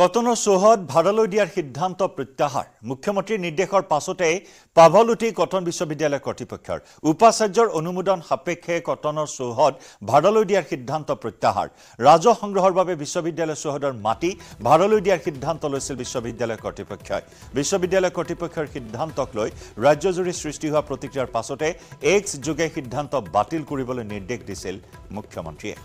কটনৰ চৌহদ ভাৰতলৈ দিয়াৰ সিদ্ধান্ত প্ৰত্যাহাৰ মুখ্যমন্ত্ৰীৰ নিৰ্দেশৰ পাছতেই পাভলুটি কটন বিশ্ববিদ্যালয় কৰ্তৃপক্ষৰ উপাচাৰ্যৰ অনুমোদন সাপেক্ষে কটনৰ চৌহদ ভাৰতলৈ দিয়াৰ সিদ্ধান্ত প্ৰত্যাহাৰ ৰাজহ সংগ্ৰহৰ বাবে বিশ্ববিদ্যালয় চৌহদৰ মাটি ভাৰতলৈ দিয়াৰ সিদ্ধান্ত লৈছিল বিশ্ববিদ্যালয় কৰ্তৃপক্ষই বিশ্ববিদ্যালয় কৰ্তৃপক্ষৰ সিদ্ধান্তক লৈ ৰাজ্যজুৰি সৃষ্টি হোৱা প্ৰতিক্ৰিয়াৰ পাছতে এক্স যোগে সিদ্ধান্ত বাতিল কৰিবলৈ নিৰ্দেশ দিছিল মুখ্যমন্ত্ৰীয়ে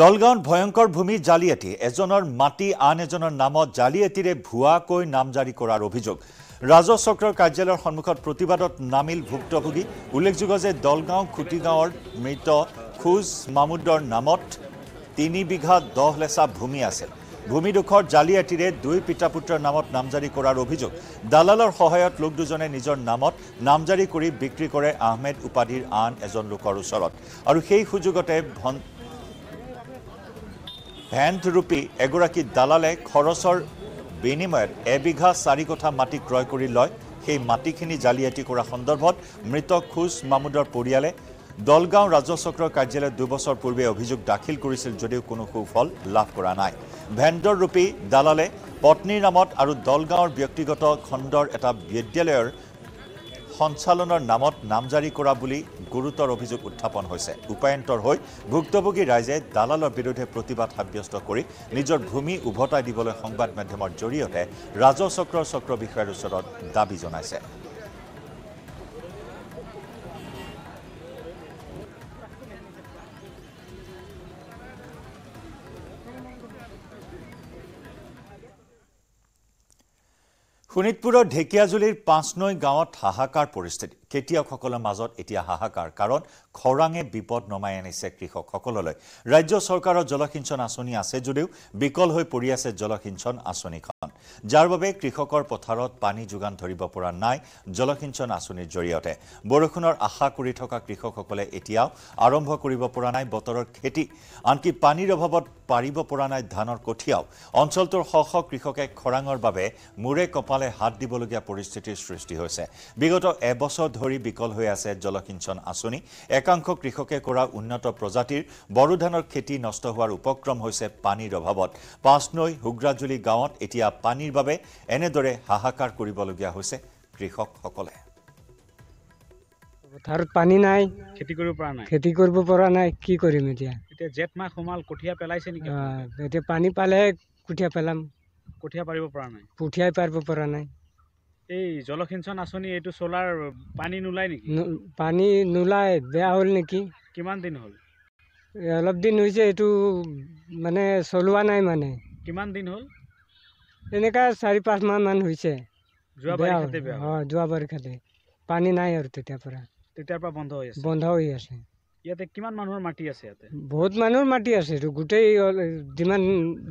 দলগাঁৱত ভয়ংকৰ ভূমি জালিয়াতি এজনৰ মাটি আন এজনৰ নামত জালিয়াতিৰে ভুৱাকৈ নাম জাৰি কৰাৰ অভিযোগ ৰাজহ চক্ৰৰ কাৰ্যালয়ৰ সন্মুখত প্ৰতিবাদত নামিল ভুক্তভোগী উল্লেখযোগ্য যে দলগাঁও খুটিগাঁৱৰ মৃত খোজ মামুদৰ নামত তিনি বিঘা দহ লেচা ভূমি আছিল ভূমিডোখৰ জালিয়াতিৰে দুই পিতা পুত্ৰৰ নামত জাৰি কৰাৰ অভিযোগ দালালৰ সহায়ত লোক দুজনে নিজৰ নামত নামজাৰি কৰি বিক্ৰী কৰে আহমেদ উপাধিৰ আন এজন লোকৰ ওচৰত আৰু সেই সুযোগতে ভেণ্ট ৰূপী এগৰাকী দালালে খৰচৰ বিনিময়ত এবিঘা চাৰি কঠা মাটি ক্ৰয় কৰি লয় সেই মাটিখিনি জালিয়াতি কৰা সন্দৰ্ভত মৃত খোজ মামুদৰ পৰিয়ালে দলগাঁও ৰাজচক্ৰৰ কাৰ্যালয়ত দুবছৰ পূৰ্বে অভিযোগ দাখিল কৰিছিল যদিও কোনো সুফল লাভ কৰা নাই ভেণ্টৰ ৰূপী দালালে পত্নীৰ নামত আৰু দলগাঁৱৰ ব্যক্তিগত খণ্ডৰ এটা বিদ্যালয়ৰ সঞ্চালনৰ নামত নামজাৰি কৰা বুলি গুৰুতৰ অভিযোগ উত্থাপন হৈছে উপায়ন্তৰ হৈ ভুক্তভোগী ৰাইজে দালালৰ বিৰুদ্ধে প্ৰতিবাদ সাব্যস্ত কৰি নিজৰ ভূমি উভতাই দিবলৈ সংবাদ মাধ্যমৰ জৰিয়তে ৰাজচক্ৰৰ চক্ৰ বিষয়াৰ ওচৰত দাবী জনাইছে শোণিতপুৰৰ ঢেকীয়াজুলিৰ পাঁচ নৈ গাঁৱত হাহাকাৰ পৰিস্থিতি খেতিয়কসকলৰ মাজত এতিয়া হাহাকাৰ কাৰণ খৰাঙে বিপদ নমাই আনিছে কৃষকসকললৈ ৰাজ্য চৰকাৰৰ জলসিঞ্চন আঁচনি আছে যদিও বিকল হৈ পৰি আছে জলসিঞ্চন আঁচনিখন যাৰ বাবে কৃষকৰ পথাৰত পানী যোগান ধৰিব পৰা নাই জলসিঞ্চন আঁচনিৰ জৰিয়তে বৰষুণৰ আশা কৰি থকা কৃষকসকলে এতিয়াও আৰম্ভ কৰিব পৰা নাই বতৰৰ খেতি আনকি পানীৰ অভাৱত পাৰিব পৰা নাই ধানৰ কঠীয়াও অঞ্চলটোৰ শ শ কৃষকে খৰাঙৰ বাবে মূৰে কপালে হাত দিবলগীয়া পৰিস্থিতিৰ সৃষ্টি হৈছে বিগত এবছৰ ধৰি বিকল হৈ আছে জলসিঞ্চন আঁচনি একাংশ কৃষকে কৰা উন্নত প্ৰজাতিৰ বড়ো ধানৰ খেতি নষ্ট হোৱাৰ উপক্ৰম হৈছে পানীৰ অভাৱত পাঁচনৈ হুগ্ৰাজুলি গাঁৱত এতিয়া পানী পানীৰ বাবে এনেদৰে হাহাকাৰ কৰিবলগীয়া হৈছে কৃষকসকলে পথাৰত পানী নাই খেতি কৰিব পৰা নাই খেতি কৰিব পৰা নাই কি কৰিম এতিয়া এতিয়া জেঠ মাহ সোমাল কঠীয়া পেলাইছে নেকি এতিয়া পানী পালে কঠীয়া পেলাম কঠীয়া পাৰিব পৰা নাই কঠীয়াই পাৰিব পৰা নাই এই জলসিঞ্চন আঁচনি এইটো চ'লাৰ পানী নোলায় নেকি পানী নোলায় বেয়া হ'ল নেকি কিমান দিন হ'ল অলপ দিন হৈছে এইটো মানে চলোৱা নাই মানে কিমান দিন হ'ল এনেকা চাৰি পাঁচ মাহ মান হৈছে যোৱা বাৰিষাতে পানী নাই আৰু তেতিয়াৰ পৰা বন্ধ হৈ আছে বহুত মানুহৰ মাটি আছে এইটো গোটেই যিমান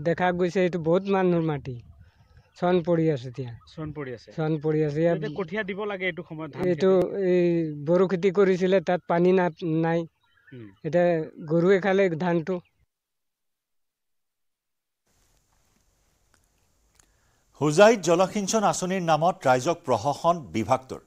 দেখা গৈছে এইটো বহুত মানুহৰ মাটি চন পৰি আছে এতিয়া চন পৰি আছে এইটো এই বড়ো খেতি কৰিছিলে তাত পানী নাই এতিয়া গৰুৱে খালে ধানটো হুজাইত জলসিঞ্চন আঁচনিৰ নামত ৰাইজক প্ৰশাসন বিভাগটোৰ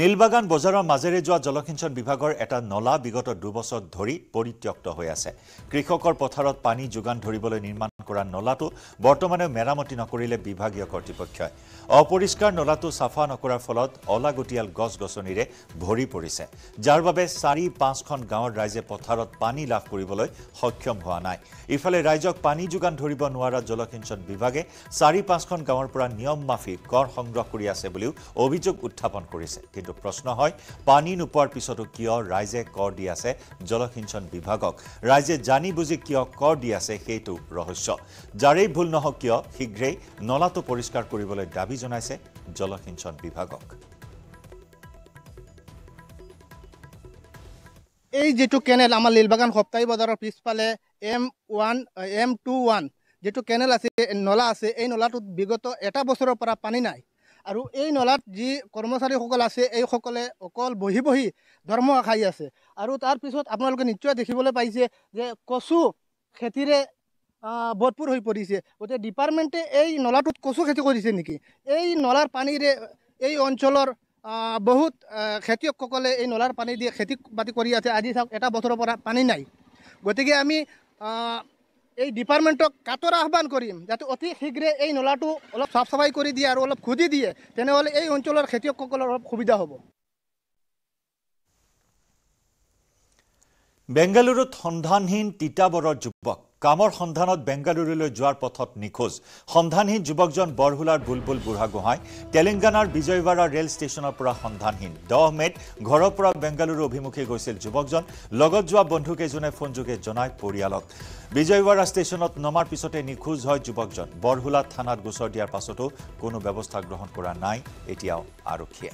নীলবাগান বজাৰৰ মাজেৰে যোৱা জলসিঞ্চন বিভাগৰ এটা নলা বিগত দুবছৰ ধৰি পৰিত্যক্ত হৈ আছে কৃষকৰ পথাৰত পানী যোগান ধৰিবলৈ নিৰ্মাণ কৰা নলাটো বৰ্তমানেও মেৰামতি নকৰিলে বিভাগীয় কৰ্তৃপক্ষই অপৰিষ্কাৰ নলাটো চাফা নকৰাৰ ফলত অলাগতিয়াল গছ গছনিৰে ভৰি পৰিছে যাৰ বাবে চাৰি পাঁচখন গাঁৱৰ ৰাইজে পথাৰত পানী লাভ কৰিবলৈ সক্ষম হোৱা নাই ইফালে ৰাইজক পানী যোগান ধৰিব নোৱাৰা জলসিঞ্চন বিভাগে চাৰি পাঁচখন গাঁৱৰ পৰা নিয়ম মাফি কৰ সংগ্ৰহ কৰি আছে বুলিও অভিযোগ উত্থাপন কৰিছে কিন্তু প্ৰশ্ন হয় পানী নোপোৱাৰ পিছতো কিয় ৰাইজে কৰ দি আছে জলসিঞ্চন বিভাগক ৰাইজে জানি বুজি কিয় কৰ দি আছে সেইটো ৰহস্য যাৰেই ভুল নহওক কিয় শীঘ্ৰেই নলাটো পৰিষ্কাৰ কৰিবলৈ দাবী জনাইছে জলসিঞ্চন বিভাগক এই যিটো কেনেল আমাৰ লীলবাগান সপ্তাহী বজাৰৰ পিছফালে M one M two one যিটো কেনেল আছে নলা আছে এই নলাটোত বিগত এটা বছৰৰ পৰা পানী নাই আৰু এই নলাত যি কৰ্মচাৰীসকল আছে এইসকলে অকল বহি বহি ধৰ্ম খাই আছে আৰু তাৰপিছত আপোনালোকে নিশ্চয় দেখিবলৈ পাইছে যে কচু খেতিৰে ভৰপূৰ হৈ পৰিছে গতিকে ডিপাৰ্টমেণ্টে এই নলাটোত কচু খেতি কৰিছে নেকি এই নলাৰ পানীৰে এই অঞ্চলৰ বহুত খেতিয়কসকলে এই নলাৰ পানী দিয়ে খেতি বাতি কৰি আছে আজি চাওক এটা বছৰৰ পৰা পানী নাই গতিকে আমি এই ডিপাৰ্টমেণ্টক কাটৰ আহ্বান কৰিম যাতে অতি শীঘ্ৰে এই নলাটো অলপ চাফ চাফাই কৰি দিয়ে আৰু অলপ খুঁজি দিয়ে তেনেহলে এই অঞ্চলৰ খেতিয়কসকলৰ অলপ সুবিধা হব বেংগালুৰুত সন্ধানহীন তিতাবৰৰ যুৱক কামৰ সন্ধানত বেংগালুৰুলৈ যোৱাৰ পথত নিখোজ সন্ধানহীন যুৱকজন বৰহোলাৰ বুলবুল বুঢ়াগোহাঁই তেলেংগানাৰ বিজয়ৱাড়া ৰেল ষ্টেচনৰ পৰা সন্ধানহীন দহ মে'ত ঘৰৰ পৰা বেংগালুৰু অভিমুখে গৈছিল যুৱকজন লগত যোৱা বন্ধুকেইজনে ফোনযোগে জনায় পৰিয়ালক বিজয়ৱাড়া ষ্টেচনত নমাৰ পিছতে নিখোজ হয় যুৱকজন বৰহোলা থানাত গোচৰ দিয়াৰ পাছতো কোনো ব্যৱস্থা গ্ৰহণ কৰা নাই এতিয়াও আৰক্ষীয়ে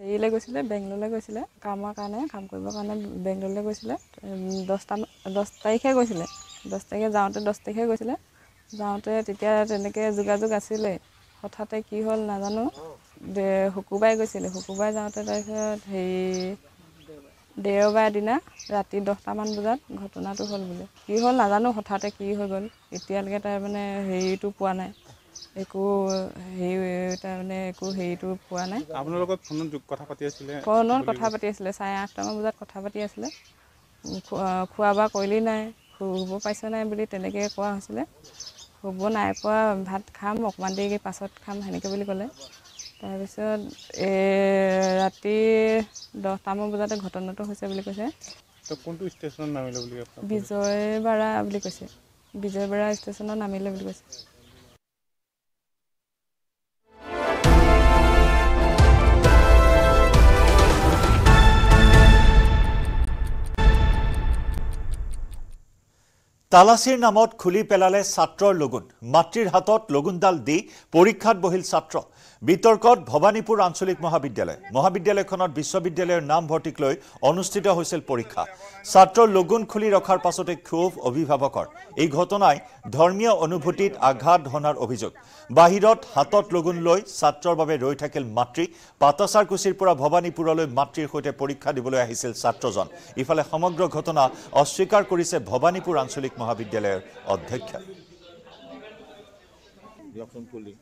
হেৰিলৈ গৈছিলে বেংগলোৰলৈ গৈছিলে কামৰ কাৰণে কাম কৰিবৰ কাৰণে বেংগলোৰলৈ গৈছিলে দহটা দহ তাৰিখে গৈছিলে দহ তাৰিখে যাওঁতে দহ তাৰিখে গৈছিলে যাওঁতে তেতিয়া তেনেকৈ যোগাযোগ আছিলে হঠাতে কি হ'ল নাজানো শুকুৰবাই গৈছিলে শুকুৰবাই যাওঁতে তাৰপিছত হেৰি দেওবাৰ দিনা ৰাতি দহটামান বজাত ঘটনাটো হ'ল বোলে কি হ'ল নাজানো হঠাতে কি হৈ গ'ল এতিয়ালৈকে তাৰমানে হেৰিটো পোৱা নাই একো হেৰি তাৰমানে একো হেৰিটো পোৱা নাই ফোনত কথা পাতি আছিলে চাৰে আঠটামান বজাত কথা পাতি আছিলে খোৱা বোৱা কৰিলেই নাই শুব পাইছে নাই বুলি তেনেকৈ কোৱা হৈছিলে শুব নাই পোৱা ভাত খাম অকণমান দেৰি পাছত খাম সেনেকৈ বুলি ক'লে তাৰপিছত এই ৰাতি দহটামান বজাতে ঘটনাটো হৈছে বুলি কৈছে কোনটো ষ্টেচনত বিজয়বাৰা বুলি কৈছে বিজয়বাৰা ষ্টেচনত নামিলে বুলি কৈছে তালাচীৰ নামত খুলি পেলালে ছাত্ৰৰ লগুণ মাতৃৰ হাতত লগুণডাল দি পৰীক্ষাত বহিল ছাত্ৰ বিতৰ্কত ভৱানীপুৰ আঞ্চলিক মহাবিদ্যালয় মহাবিদ্যালয়খনত বিশ্ববিদ্যালয়ৰ নাম ভৰ্তিক ল অনুষ্ঠিত হৈছিল পৰীক্ষা ছাত্ৰ লগুণ খুলি ৰখাৰ পাছতে ক্ষোভ অভিভাৱকৰ এই ঘটনাই ধৰ্মীয় অনুভূতিত আঘাত হনাৰ অভিযোগ বাহিৰত হাতত লগুণ লৈ ছাত্ৰৰ বাবে ৰৈ থাকিল মাতৃ কুছিৰ পৰা ভৱানীপুৰলৈ মাতৃৰ সৈতে পৰীক্ষা দিবলৈ আহিছিল ছাত্ৰজন ইফালে সমগ্ৰ ঘটনা অস্বীকাৰ কৰিছে ভৱানীপুৰ আঞ্চলিক মহাবিদ্যালয়ৰ অধ্যক্ষ দিয়ক খুলি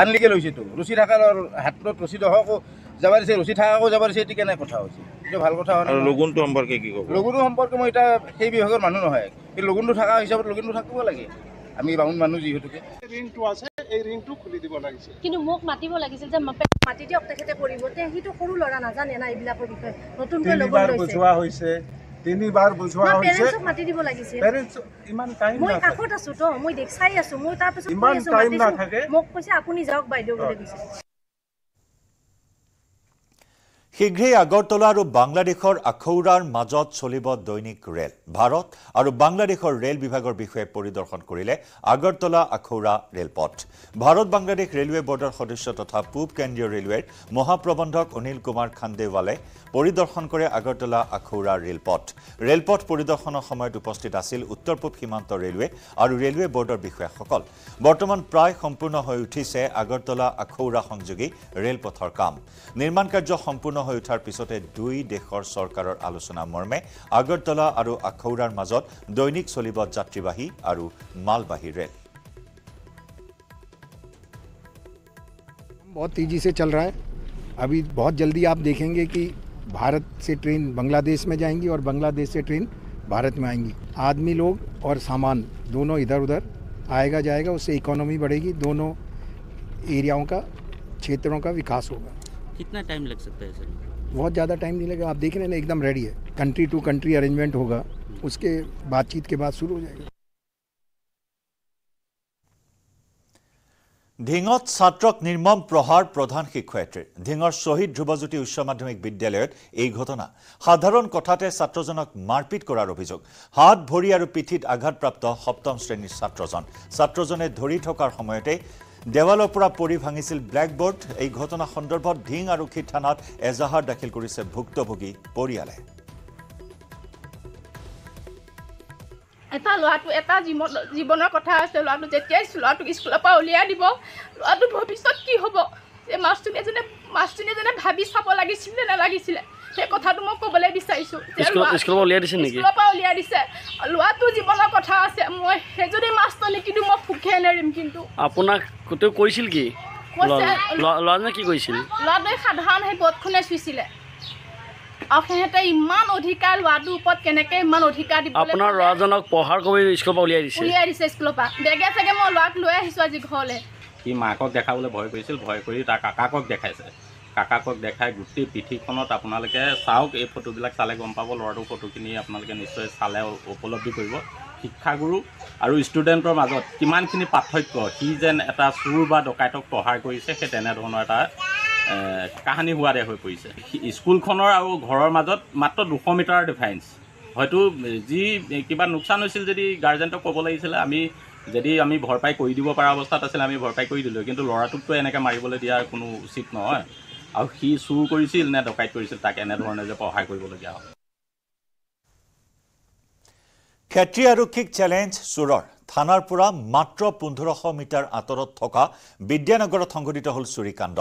আন লিগে লৈছেতো ৰুচি থকাৰ হাতত ৰুচি দহকো যাব দিছে ৰুচি থকাকো যাব দিছে এতিয়া কেনে কথা হৈছে এইটো ভাল কথা হয় লগুণটো সম্পৰ্কে কি ক'ব লগুণটো সম্পৰ্কে মই এতিয়া সেই বিভাগৰ মানুহ নহয় সেই লগুণটো থকা হিচাপত লগুণটো থাকিব লাগে আমি বামুণ মানুহ যিহেতুকে কিন্তু মোক মাতিব লাগিছিল যে মাতি দিয়ক তেখেতে কৰিব তে সৰু ল'ৰা নাজানে না এইবিলাকৰ বিষয়ে নতুনকৈ ল'ব লৈছে তিনিবাৰ বুজোৱা হৈছে মাতি দিব লাগিছিল ইমান টাইম নাথাকে মোক কৈছে আপুনি যাওক বাইদেউ বুলি কৈছে শীঘ্ৰেই আগৰতলা আৰু বাংলাদেশৰ আখৌৰাৰ মাজত চলিব দৈনিক ৰেল ভাৰত আৰু বাংলাদেশৰ ৰেল বিভাগৰ বিষয়ে পৰিদৰ্শন কৰিলে আগৰতলা আখৌৰা ৰেলপথ ভাৰত বাংলাদেশ ৰেলৱে বৰ্ডৰ সদস্য তথা পূব কেন্দ্ৰীয় ৰেলৱেৰ মহাপ্ৰবন্ধক অনিল কুমাৰ খাণ্ডেৱালে পৰিদৰ্শন কৰে আগৰতলা আখৌৰা ৰেলপথ ৰেলপথ পৰিদৰ্শনৰ সময়ত উপস্থিত আছিল উত্তৰ পূব সীমান্ত ৰেলৱে আৰু ৰেলৱে বৰ্ডৰ বিষয়াসকল বৰ্তমান প্ৰায় সম্পূৰ্ণ হৈ উঠিছে আগৰতলা আখৌৰা সংযোগী ৰেলপথৰ কাম নিৰ্মাণ কাৰ্য সম্পূৰ্ণ उठार উঠাৰ পিছতে দুই सरकार आलोचना मर्मे आगरतला और आखौरार मजद दैनिक चल जी और আৰু रेल बहुत तेज़ी से चल रहा है अभी बहुत जल्दी आप देखेंगे कि भारत से ट्रेन बांग्लादेश में जाएंगी और बांग्लादेश से ट्रेन भारत में आएंगी आदमी लोग और सामान दोनों इधर उधर आएगा जाएगा उससे इकोनॉमी बढ़ेगी दोनों एरियाओं का क्षेत्रों का विकास होगा कितना टाइम लग सकता है सर बहुत ज़्यादा टाइम नहीं लगेगा आप देख रहे हैं एकदम रेडी है कंट्री टू कंट्री अरेंजमेंट होगा उसके बातचीत के बाद शुरू हो जाएगा ढिंग छात्रक निर्मम प्रहार प्रधान शिक्षय ढिंग शहीद ध्रुवज्योति उच्च माध्यमिक विद्यालय एक घटना साधारण कथाते छात्रजनक मारपीट कर अभियोग हाथ भरी और पिठित आघातप्राप्त सप्तम श्रेणी छात्र छात्रजने धरी थकार समयते দেৱালৰ পৰা পৰি ভাঙিছিল ব্লেকবোৰ্ড এই ঘটনা সন্দৰ্ভত ঢিং আৰক্ষী থানাত এজাহাৰ দাখিল কৰিছে ভুক্তভোগী পৰিয়ালে এটা ল'ৰাটো এটা জীৱনৰ কথা আছে ল'ৰাটো যেতিয়াই ল'ৰাটোক স্কুলৰ পৰা উলিয়াই দিব ল'ৰাটোৰ ভৱিষ্যত কি হ'ব মাষ্টৰ এজনে মাষ্টৰ এজনে ভাবি চাব লাগিছিল নে নালাগিছিলে কথাটো মই ক'বলৈ বিচাৰিছোঁ স্কুলৰপৰা উলিয়াই দিছে ল'ৰাটো জীৱনৰ কথা আছে মই সেই যদি মাছটো নিকিনো মই সুখে নেৰিম কিন্তু আপোনাক তেওঁ কৈছিল কি ল'ৰাজনে কি কৈছিল ল'ৰাটোৱে সাধাৰণ সেই বটখনে চুইছিলে আৰু সিহঁতে ইমান অধিকাৰ ল'ৰাটোৰ ওপৰত কেনেকৈ ইমান অধিকাৰ দিব আপোনাৰ ল'ৰাজনক পঢ়াৰ কৰি স্কুলৰপৰা উলিয়াই দিছে উলিয়াই দিছে স্কুলৰপৰা বেগে চেগে মই ল'ৰাক লৈ আহিছোঁ আজি ঘৰলৈ সি মাকক দেখাবলৈ ভয় কৰিছিল ভয় কৰি তাৰ কাকাকক দেখাইছে কাকাকক দেখাই গোটেই পিঠিখনত আপোনালোকে চাওক এই ফটোবিলাক চালে গম পাব ল'ৰাটোৰ ফটোখিনি আপোনালোকে নিশ্চয় চালে উপলব্ধি কৰিব শিক্ষাগুৰু আৰু ষ্টুডেণ্টৰ মাজত কিমানখিনি পাৰ্থক্য সি যেন এটা চোৰ বা ডকাইতক প্ৰহাৰ কৰিছে সেই তেনেধৰণৰ এটা কাহানী হোৱাৰে হৈ পৰিছে স্কুলখনৰ আৰু ঘৰৰ মাজত মাত্ৰ দুশ মিটাৰ ডিফাৰেঞ্চ হয়তো যি কিবা লোকচান হৈছিল যদি গাৰ্জেণ্টক ক'ব লাগিছিলে আমি যদি আমি ভৰপাই কৰি দিব পৰা অৱস্থাত আছিলে আমি ভৰপাই কৰি দিলোঁ কিন্তু ল'ৰাটোকতো এনেকৈ মাৰিবলৈ দিয়াৰ কোনো উচিত নহয় আৰু সি চুৰ কৰিছিল নে ডকাইত কৰিছিল তাক এনেধৰণে যে সহায় কৰিবলগীয়া হয় ক্ষেত্ৰি আৰক্ষীক চ্যালেঞ্জ চুৰৰ থানাৰ পৰা মাত্ৰ পোন্ধৰশ মিটাৰ আঁতৰত থকা বিদ্যানগৰত সংঘটিত হল চুৰিকাণ্ড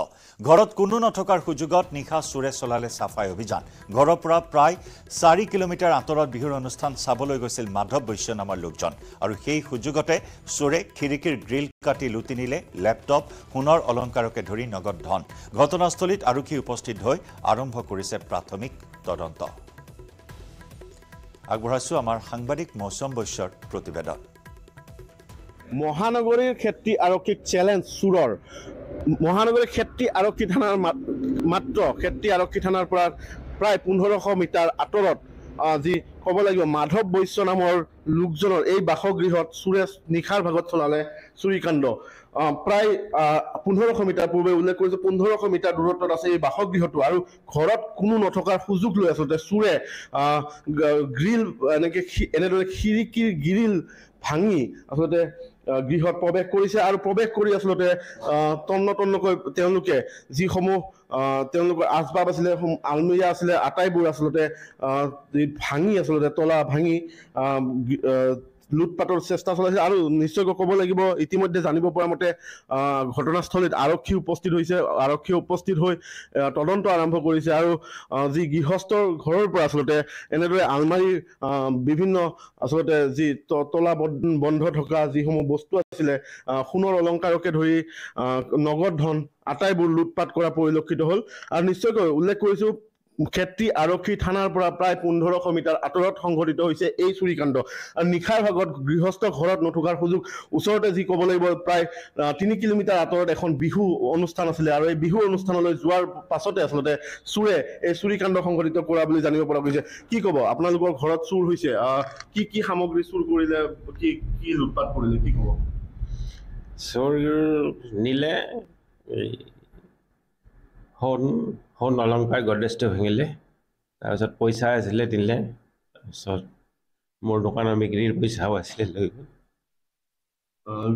ঘৰত কোনো নথকাৰ সুযোগত নিশা চোৰে চলালে সাফাই অভিযান পৰা প্ৰায় চাৰি কিলোমিটাৰ আঁতৰত বিহুৰ অনুষ্ঠান চাবলৈ গৈছিল মাধব বৈশ্য নামৰ লোকজন আৰ সেই সুযোগতে চোৰে খিৰিকীৰ গ্ৰিল কাটি লুটি নিলে লেপটপ সোণৰ অলংকাৰকে ধৰি নগদ ধন ঘটনাস্থলীত আৰক্ষী উপস্থিত হৈ আৰম্ভ কৰিছে প্ৰাথমিক তদন্ত আগবঢ়াইছো আমাৰ সাংবাদিক মৌচম বৈশ্যৰ প্ৰতিবেদন মহানগৰীৰ ক্ষেত্ৰ আৰক্ষীক চেলেঞ্জ চোৰৰ মহানগৰীৰ ক্ষেত্ৰ আৰক্ষী থানাৰ মাত্ৰ ক্ষেত্ৰ আৰক্ষী থানাৰ পৰা প্ৰায় পোন্ধৰশ মিটাৰ আঁতৰত যি ক'ব লাগিব মাধৱ বৈশ্য নামৰ লোকজনৰ এই বাসগৃহত চোৰে নিশাৰ ভাগত চলালে চুৰিকাণ্ড প্ৰায় পোন্ধৰশ মিটাৰ পূৰ্বে উল্লেখ কৰিছে পোন্ধৰশ মিটাৰ দূৰত্বত আছে এই বাসগৃহটো আৰু ঘৰত কোনো নথকাৰ সুযোগ লৈ আচলতে চোৰে গ্ৰিল এনেকৈ এনেদৰে খিৰিকীৰ গ্ৰিল ভাঙি আচলতে গৃহত প্ৰৱেশ কৰিছে আৰু প্ৰৱেশ কৰি আচলতে তন্ন তন্নকৈ তেওঁলোকে যিসমূহ তেওঁলোকৰ আচবাব আছিলে আলমিয়া আছিলে আটাইবোৰ আচলতে ভাঙি আচলতে তলা ভাঙি লুটপাতৰ চেষ্টা চলাইছে আৰু নিশ্চয়কৈ ক'ব লাগিব ইতিমধ্যে জানিব পৰা মতে ঘটনাস্থলীত আৰক্ষী উপস্থিত হৈছে আৰক্ষী উপস্থিত হৈ তদন্ত আৰম্ভ কৰিছে আৰু যি গৃহস্থৰ ঘৰৰ পৰা আচলতে এনেদৰে আলমাৰীৰ বিভিন্ন আচলতে যি তলা বন্ধ থকা যিসমূহ বস্তু আছিলে সোণৰ অলংকাৰকে ধৰি নগদ ধন আটাইবোৰ লুটপাত কৰা পৰিলক্ষিত হ'ল আৰু নিশ্চয়কৈ উল্লেখ কৰিছোঁ ক্ষেত্ৰী আৰক্ষী থানাৰ পৰা প্ৰায় পোন্ধৰশ মিটাৰ আঁতৰত সংঘটিত হৈছে এই চুৰিকাণ্ড আৰু নিশাৰ ভাগত গৃহস্থ ঘৰত নথকাৰ সুযোগ ওচৰতে যি ক'ব লাগিব প্ৰায় তিনি কিলোমিটাৰ আঁতৰত এখন বিহু অনুষ্ঠান আছিলে আৰু এই বিহু অনুষ্ঠানলৈ যোৱাৰ পাছতে আচলতে চোৰে এই চুৰিকাণ্ড সংঘটিত কৰা বুলি জানিব পৰা গৈছে কি ক'ব আপোনালোকৰ ঘৰত চুৰ হৈছে কি কি সামগ্ৰী চুৰ কৰিলে কি কি লুটপাত কৰিলে কি ক'ব চুৰ নিলে সোণ অলংকাৰ গড্ৰেজটো ভাঙিলে তাৰপিছত পইচা আছিলে দিলে তাৰপিছত মোৰ দোকানৰ বিক্ৰীৰ পইচাও আছিলে লৈ গ'ল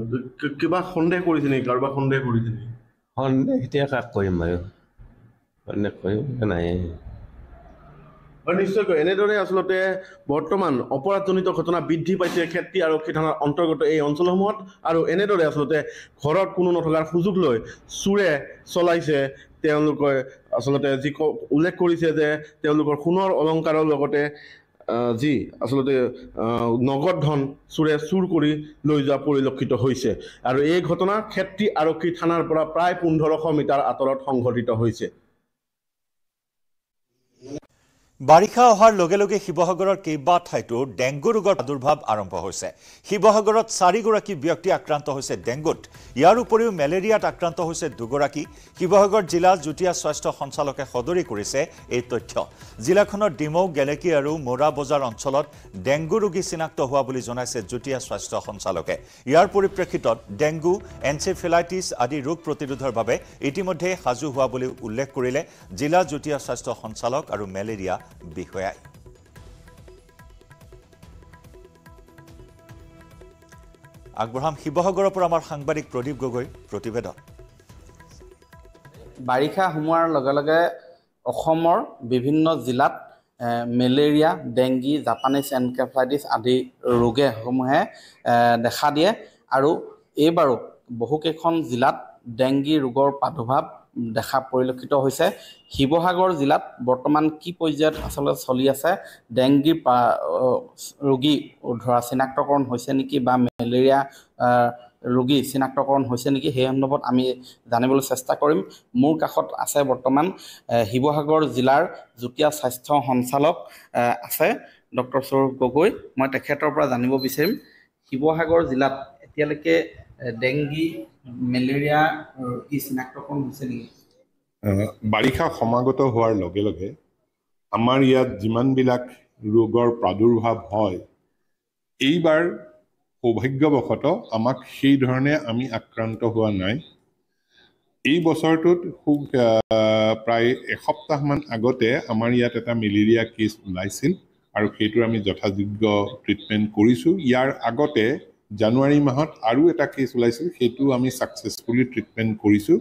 কিবা সন্দেহ কৰিছে নেকি কাৰোবাক সন্দেহ কৰিছে নেকি সন্দেহ এতিয়া কাক কৰিম বাৰু সন্দেহ কৰিম নাই হয় নিশ্চয়কৈ এনেদৰে আচলতে বৰ্তমান অপৰাধজনিত ঘটনা বৃদ্ধি পাইছে খেতি আৰক্ষী থানাৰ অন্তৰ্গত এই অঞ্চলসমূহত আৰু এনেদৰে আচলতে ঘৰত কোনো নথকাৰ সুযোগ লৈ চোৰে চলাইছে তেওঁলোকে আচলতে যি উল্লেখ কৰিছে যে তেওঁলোকৰ সোণৰ অলংকাৰৰ লগতে যি আচলতে নগদ ধন চোৰে চুৰ কৰি লৈ যোৱা পৰিলক্ষিত হৈছে আৰু এই ঘটনা খেতি আৰক্ষী থানাৰ পৰা প্ৰায় পোন্ধৰশ মিটাৰ আঁতৰত সংঘটিত হৈছে বাৰিষা অহাৰ লগে লগে শিৱসাগৰৰ কেইবা ঠাইতো ডেংগু ৰোগৰ প্ৰাদুৰ্ভাৱ আৰম্ভ হৈছে শিৱসাগৰত চাৰিগৰাকী ব্যক্তি আক্ৰান্ত হৈছে ডেংগুত ইয়াৰ উপৰিও মেলেৰিয়াত আক্ৰান্ত হৈছে দুগৰাকী শিৱসাগৰ জিলা যুটীয়া স্বাস্থ্য সঞ্চালকে সদৰি কৰিছে এই তথ্য জিলাখনৰ ডিমৌ গেলেকী আৰু মোৰা বজাৰ অঞ্চলত ডেংগু ৰোগী চিনাক্ত হোৱা বুলি জনাইছে যুটীয়া স্বাস্থ্য সঞ্চালকে ইয়াৰ পৰিপ্ৰেক্ষিতত ডেংগু এনচেফেলাইটিছ আদি ৰোগ প্ৰতিৰোধৰ বাবে ইতিমধ্যে সাজু হোৱা বুলি উল্লেখ কৰিলে জিলা যুটীয়া স্বাস্থ্য সঞ্চালক আৰু মেলেৰিয়া dijo আগবঢ়াম শিৱসাগৰৰ পৰা আমাৰ সাংবাদিক প্ৰদীপ গগৈ প্ৰতিবেদন বাৰিষা সোমোৱাৰ লগে লগে অসমৰ বিভিন্ন জিলাত মেলেৰিয়া ডেংগী জাপানিজ এনকেফাইটিছ আদি ৰোগেসমূহে দেখা দিয়ে আৰু এইবাৰো বহুকেইখন জিলাত ডেংগী ৰোগৰ প্ৰাদুৰ্ভাৱ দেখা পৰিলক্ষিত হৈছে শিৱসাগৰ জিলাত বৰ্তমান কি পৰ্যায়ত আচলতে চলি আছে ডেংগি ৰোগী ধৰা চিনাক্তকৰণ হৈছে নেকি বা মেলেৰিয়া ৰোগী চিনাক্তকৰণ হৈছে নেকি সেই সন্দৰ্ভত আমি জানিবলৈ চেষ্টা কৰিম মোৰ কাষত আছে বৰ্তমান শিৱসাগৰ জিলাৰ যুটীয়া স্বাস্থ্য সঞ্চালক আছে ডক্টৰ স্বৰূপ গগৈ মই তেখেতৰ পৰা জানিব বিচাৰিম শিৱসাগৰ জিলাত এতিয়ালৈকে ডেংগী মেলেৰিয়া কি চিনাক্তকৰণ হৈছে নেকি বাৰিষা সমাগত হোৱাৰ লগে লগে আমাৰ ইয়াত যিমানবিলাক ৰোগৰ প্ৰাদুৰ্ভাৱ হয় এইবাৰ সৌভাগ্যবশতঃ আমাক সেইধৰণে আমি আক্ৰান্ত হোৱা নাই এই বছৰটোত সুখ প্ৰায় এসপ্তাহমান আগতে আমাৰ ইয়াত এটা মেলেৰিয়া কেছ ওলাইছিল আৰু সেইটোৰ আমি যথাযোগ্য ট্ৰিটমেণ্ট কৰিছোঁ ইয়াৰ আগতে জানুৱাৰী মাহত আৰু এটা কেছ ওলাইছিল সেইটো আমি ছাকচেছফুলি ট্ৰিটমেণ্ট কৰিছোঁ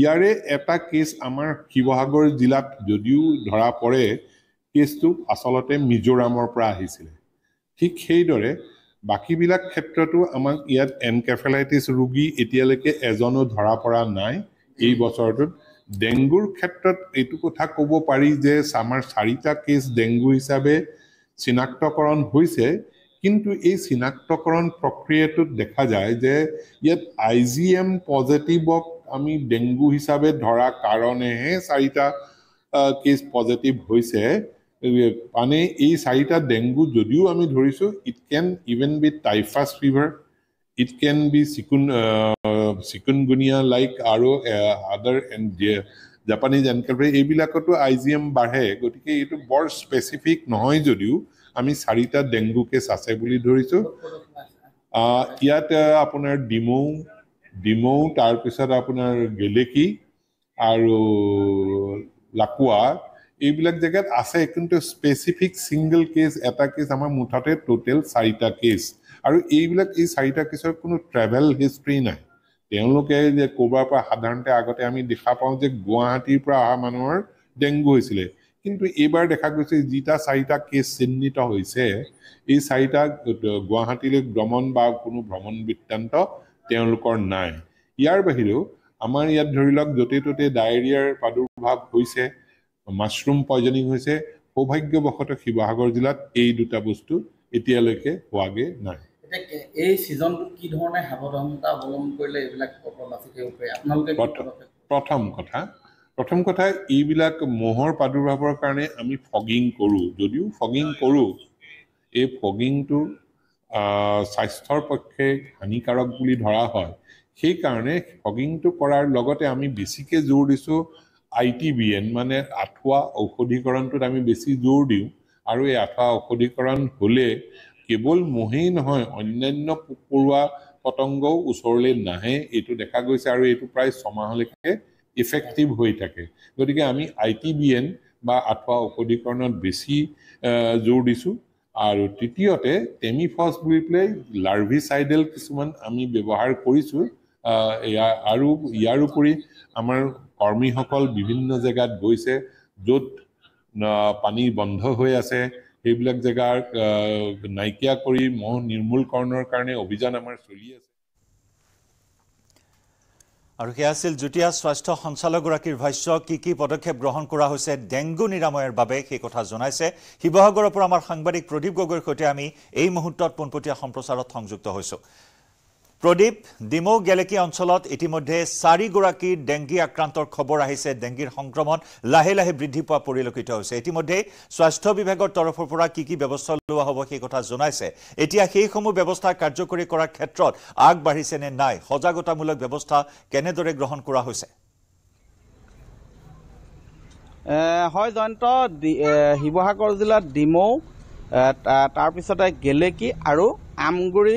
ইয়াৰে এটা কেছ আমাৰ শিৱসাগৰ জিলাত যদিও ধৰা পৰে কেছটো আচলতে মিজোৰামৰ পৰা আহিছিলে ঠিক সেইদৰে বাকীবিলাক ক্ষেত্ৰতো আমাক ইয়াত এনকেফেলাইটিছ ৰোগী এতিয়ালৈকে এজনো ধৰা পৰা নাই এই বছৰটোত ডেংগুৰ ক্ষেত্ৰত এইটো কথা ক'ব পাৰি যে আমাৰ চাৰিটা কেছ ডেংগু হিচাপে চিনাক্তকৰণ হৈছে কিন্তু এই চিনাক্তকৰণ প্ৰক্ৰিয়াটোত দেখা যায় যে ইয়াত আই জি এম পজিটিভক আমি ডেংগু হিচাপে ধৰা কাৰণেহে চাৰিটা কেছ পজিটিভ হৈছে মানে এই চাৰিটা ডেংগু যদিও আমি ধৰিছোঁ it can even be typhus fever it can be চিকুন চিকুনগুনিয়া লাইক আৰু আদাৰ এণ্ড জাপানীজ এনকেফেলাইট এইবিলাকতো আই জি এম বাঢ়ে গতিকে এইটো বৰ স্পেচিফিক নহয় যদিও আমি চাৰিটা ডেংগু কেছ আছে বুলি ধৰিছোঁ ইয়াত আপোনাৰ ডিমৌ ডিমৌ তাৰপিছত আপোনাৰ গেলেকি আৰু লাকুৱা এইবিলাক জেগাত আছে কিন্তু স্পেচিফিক ছিংগল কেছ এটা কেছ আমাৰ মুঠতে টোটেল চাৰিটা কেছ আৰু এইবিলাক এই চাৰিটা কেছৰ কোনো ট্ৰেভেল হিষ্ট্ৰী নাই তেওঁলোকে যে ক'ৰবাৰ পৰা সাধাৰণতে আগতে আমি দেখা পাওঁ যে গুৱাহাটীৰ পৰা অহা মানুহৰ ডেংগু হৈছিলে কিন্তু এইবাৰ দেখা গৈছে যিটা চাৰিটা কেছ চিহ্নিত হৈছে এই চাৰিটা গুৱাহাটীলৈ ভ্ৰমণ বা কোনো ভ্ৰমণ বৃত্তান্ত তেওঁলোকৰ নাই ইয়াৰ বাহিৰেও আমাৰ ইয়াত ধৰি লওক য'তে ত'তে ডায়েৰিয়াৰ প্ৰাদুৰ্ভাৱ হৈছে মাছৰুম পইজনিং হৈছে সৌভাগ্যবশতঃ শিৱসাগৰ জিলাত এই দুটা বস্তু এতিয়ালৈকে হোৱাগৈ নাই প্ৰথম কথা প্ৰথম কথা এইবিলাক মহৰ প্ৰাদুৰ্ভাৱৰ কাৰণে আমি ফগিং কৰোঁ যদিও ফগিং কৰোঁ এই ফগিংটো স্বাস্থ্যৰ পক্ষে হানিকাৰক বুলি ধৰা হয় সেইকাৰণে ফগিংটো কৰাৰ লগতে আমি বেছিকৈ জোৰ দিছোঁ আই টি বি এন মানে আঁঠুৱা ঔষধিকৰণটোত আমি বেছি জোৰ দিওঁ আৰু এই আঁঠুৱা ঔষধিকৰণ হ'লে কেৱল মহেই নহয় অন্যান্য কুকুৰা পতংগও ওচৰলৈ নাহে এইটো দেখা গৈছে আৰু এইটো প্ৰায় ছমাহলৈকে ইফেক্টিভ হৈ থাকে গতিকে আমি আই টি বি এন বা আঁঠুৱা ঔষধিকৰণত বেছি জোৰ দিছোঁ আৰু তৃতীয়তে টেমিফচ বুলি পেলাই লাৰ্ভিচাইডেল কিছুমান আমি ব্যৱহাৰ কৰিছোঁ আৰু ইয়াৰ উপৰি আমাৰ কৰ্মীসকল বিভিন্ন জেগাত গৈছে য'ত পানী বন্ধ হৈ আছে সেইবিলাক জেগা নাইকিয়া কৰি মহ নিৰ্মূলকৰণৰ কাৰণে অভিযান আমাৰ চলি আছে আৰু সেয়া আছিল যুটীয়া স্বাস্থ্য সঞ্চালকগৰাকীৰ ভাষ্য কি কি পদক্ষেপ গ্ৰহণ কৰা হৈছে ডেংগু নিৰাময়ৰ বাবে সেই কথা জনাইছে শিৱসাগৰৰ পৰা আমাৰ সাংবাদিক প্ৰদীপ গগৈৰ সৈতে আমি এই মুহূৰ্তত পোনপটীয়া সম্প্ৰচাৰত সংযুক্ত হৈছোঁ প্ৰদীপ ডিমৌ গেলেকী অঞ্চলত ইতিমধ্যে চাৰিগৰাকী ডেংগি আক্ৰান্তৰ খবৰ আহিছে ডেংগিৰ সংক্ৰমণ লাহে লাহে বৃদ্ধি পোৱা পৰিলক্ষিত হৈছে ইতিমধ্যে স্বাস্থ্য বিভাগৰ তৰফৰ পৰা কি কি ব্যৱস্থা লোৱা হ'ব সেই কথা জনাইছে এতিয়া সেইসমূহ ব্যৱস্থা কাৰ্যকৰী কৰাৰ ক্ষেত্ৰত আগবাঢ়িছে নে নাই সজাগতামূলক ব্যৱস্থা কেনেদৰে গ্ৰহণ কৰা হৈছে হয় জয়ন্ত শিৱসাগৰ জিলাত ডিমৌ তাৰপিছতে গেলেকী আৰু আমগুৰি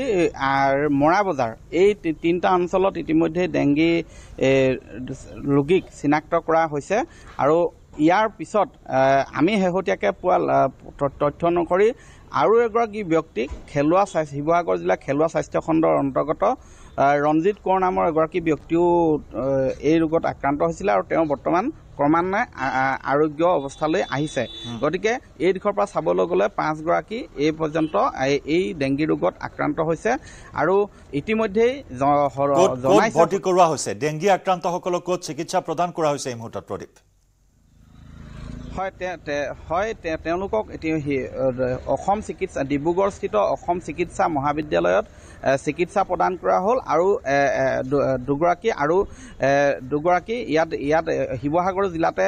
মৰা বজাৰ এই তিনিটা অঞ্চলত ইতিমধ্যে ডেংগি ৰোগীক চিনাক্ত কৰা হৈছে আৰু ইয়াৰ পিছত আমি শেহতীয়াকৈ পোৱা তথ্য অনুসৰি আৰু এগৰাকী ব্যক্তিক খেলুৱা স্বাস্থ্য শিৱসাগৰ জিলাৰ খেলুৱা স্বাস্থ্য খণ্ডৰ অন্তৰ্গত ৰঞ্জিত কোঁৱৰ নামৰ এগৰাকী ব্যক্তিও এই ৰোগত আক্ৰান্ত হৈছিলে আৰু তেওঁ বৰ্তমান ক্ৰমান্বয়ে আৰোগ্য অৱস্থালৈ আহিছে গতিকে এই দিশৰ পৰা চাবলৈ গ'লে পাঁচগৰাকী এই পৰ্যন্ত এই ডেংগী ৰোগত আক্ৰান্ত হৈছে আৰু ইতিমধ্যেই কৰোৱা হৈছে ডেংগী আক্ৰান্তসকলক ক'ত চিকিৎসা প্ৰদান কৰা হৈছে এই মুহূৰ্তত প্ৰদীপ হয় তে তে হয় তে তেওঁলোকক অসম চিকিৎসা ডিব্ৰুগড়স্থিত অসম চিকিৎসা মহাবিদ্যালয়ত চিকিৎসা প্ৰদান কৰা হ'ল আৰু দুগৰাকী আৰু দুগৰাকী ইয়াত ইয়াত শিৱসাগৰ জিলাতে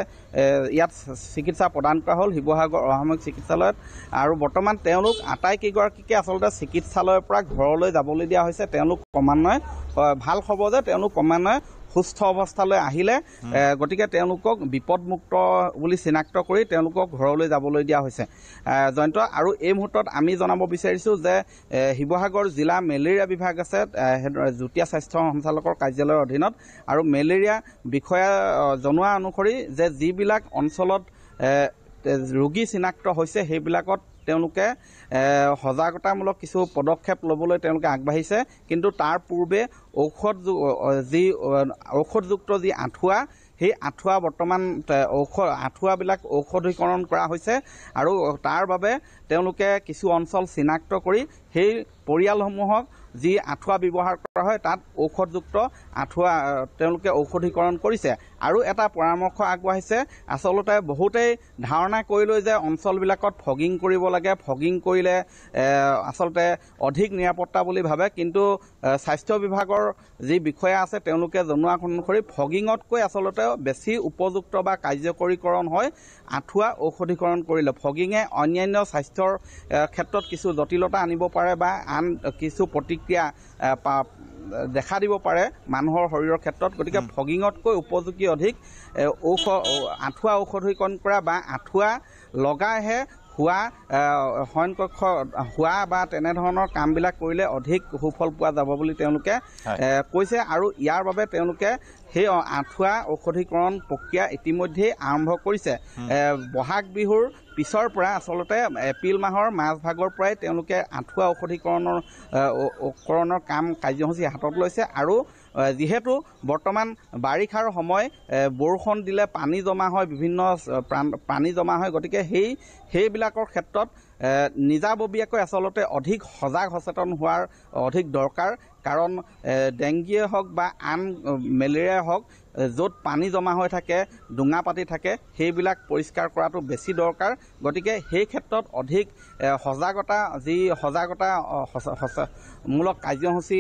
ইয়াত চিকিৎসা প্ৰদান কৰা হ'ল শিৱসাগৰ অসামৰিক চিকিৎসালয়ত আৰু বৰ্তমান তেওঁলোক আটাইকেইগৰাকীকে আচলতে চিকিৎসালয়ৰ পৰা ঘৰলৈ যাবলৈ দিয়া হৈছে তেওঁলোক ক্ৰমান্বয়ে ভাল খবৰ যে তেওঁলোক ক্ৰমান্বয়ে সুস্থ অৱস্থালৈ আহিলে গতিকে তেওঁলোকক বিপদমুক্ত বুলি চিনাক্ত কৰি তেওঁলোকক ঘৰলৈ যাবলৈ দিয়া হৈছে জয়ন্ত আৰু এই মুহূৰ্তত আমি জনাব বিচাৰিছোঁ যে শিৱসাগৰ জিলা মেলেৰিয়া বিভাগ আছে যুটীয়া স্বাস্থ্য সঞ্চালকৰ কাৰ্যালয়ৰ অধীনত আৰু মেলেৰিয়া বিষয়া জনোৱা অনুসৰি যে যিবিলাক অঞ্চলত ৰোগী চিনাক্ত হৈছে সেইবিলাকত তেওঁলোকে সজাগতামূলক কিছু পদক্ষেপ ল'বলৈ তেওঁলোকে আগবাঢ়িছে কিন্তু তাৰ পূৰ্বে ঔষধ যি ঔষধযুক্ত যি আঁঠুৱা সেই আঁঠুৱা বৰ্তমান ঔষধ আঁঠুৱাবিলাক ঔষধীকৰণ কৰা হৈছে আৰু তাৰ বাবে তেওঁলোকে কিছু অঞ্চল চিনাক্ত কৰি সেই পৰিয়ালসমূহক যি আঁঠুৱা ব্যৱহাৰ কৰা হয় তাত ঔষধযুক্ত আঁঠুৱা তেওঁলোকে ঔষধীকৰণ কৰিছে আৰু এটা পৰামৰ্শ আগবঢ়াইছে আচলতে বহুতেই ধাৰণা কৰি লৈ যে অঞ্চলবিলাকত ফগিং কৰিব লাগে ফগিং কৰিলে আচলতে অধিক নিৰাপত্তা বুলি ভাবে কিন্তু স্বাস্থ্য বিভাগৰ যি বিষয়া আছে তেওঁলোকে জনোৱা অনুসৰি ফগিঙতকৈ আচলতে বেছি উপযুক্ত বা কাৰ্যকৰীকৰণ হয় আঁঠুৱা ঔষধীকৰণ কৰিলে ফগিঙে অন্যান্য স্বাস্থ্যৰ ক্ষেত্ৰত কিছু জটিলতা আনিব পাৰে বা আন কিছু প্ৰতিক্ৰিয়া দেখা দিব পাৰে মানুহৰ শৰীৰৰ ক্ষেত্ৰত গতিকে ফগিঙতকৈ উপযোগী অধিক ঔষধ আঁঠুৱা ঔষধীকৰণ কৰা বা আঁঠুৱা লগাইহে হোৱা শয়নকক্ষ হোৱা বা তেনেধৰণৰ কামবিলাক কৰিলে অধিক সুফল পোৱা যাব বুলি তেওঁলোকে কৈছে আৰু ইয়াৰ বাবে তেওঁলোকে সেই আঁঠুৱা ঔষধিকৰণ প্ৰক্ৰিয়া ইতিমধ্যেই আৰম্ভ কৰিছে বহাগ বিহুৰ পিছৰ পৰা আচলতে এপ্ৰিল মাহৰ মাজভাগৰ পৰাই তেওঁলোকে আঁঠুৱা ঔষধিকৰণৰ ঔকৰণৰ কাম কাৰ্যসূচী হাতত লৈছে আৰু যিহেতু বৰ্তমান বাৰিষাৰ সময় বৰষুণ দিলে পানী জমা হয় বিভিন্ন পানী জমা হয় গতিকে সেই সেইবিলাকৰ ক্ষেত্ৰত নিজাববীয়াকৈ আচলতে অধিক সজাগ সচেতন হোৱাৰ অধিক দৰকাৰ কাৰণ ডেংগুৱে হওক বা আন মেলেৰিয়াই হওক য'ত পানী জমা হৈ থাকে ডোঙা পাতি থাকে সেইবিলাক পৰিষ্কাৰ কৰাটো বেছি দৰকাৰ গতিকে সেই ক্ষেত্ৰত অধিক সজাগতা যি সজাগতা মূলক কাৰ্যসূচী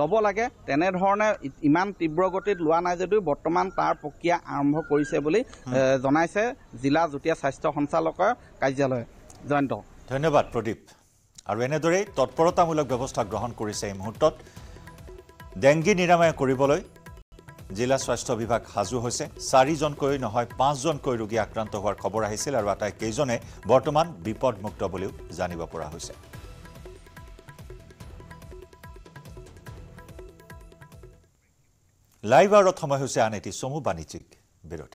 ল'ব লাগে তেনেধৰণে ইমান তীব্ৰ গতিত লোৱা নাই যদিও বৰ্তমান তাৰ প্ৰক্ৰিয়া আৰম্ভ কৰিছে বুলি জনাইছে জিলা যুটীয়া স্বাস্থ্য সঞ্চালকৰ কাৰ্যালয় জয়ন্ত ধন্যবাদ প্ৰদীপ আৰু এনেদৰেই তৎপৰতামূলক ব্যৱস্থা গ্ৰহণ কৰিছে এই মুহূৰ্তত ডেংগী নিৰাময় কৰিবলৈ জিলা স্বাস্থ্য বিভাগ সাজু হৈছে চাৰিজনকৈ নহয় পাঁচজনকৈ ৰোগী আক্ৰান্ত হোৱাৰ খবৰ আহিছিল আৰু আটাইকেইজনে বৰ্তমান বিপদমুক্ত বুলিও জানিব পৰা হৈছে লাইভ আৰত সময় হৈছে আন এটি চমু বাণিজ্যিক বিৰতি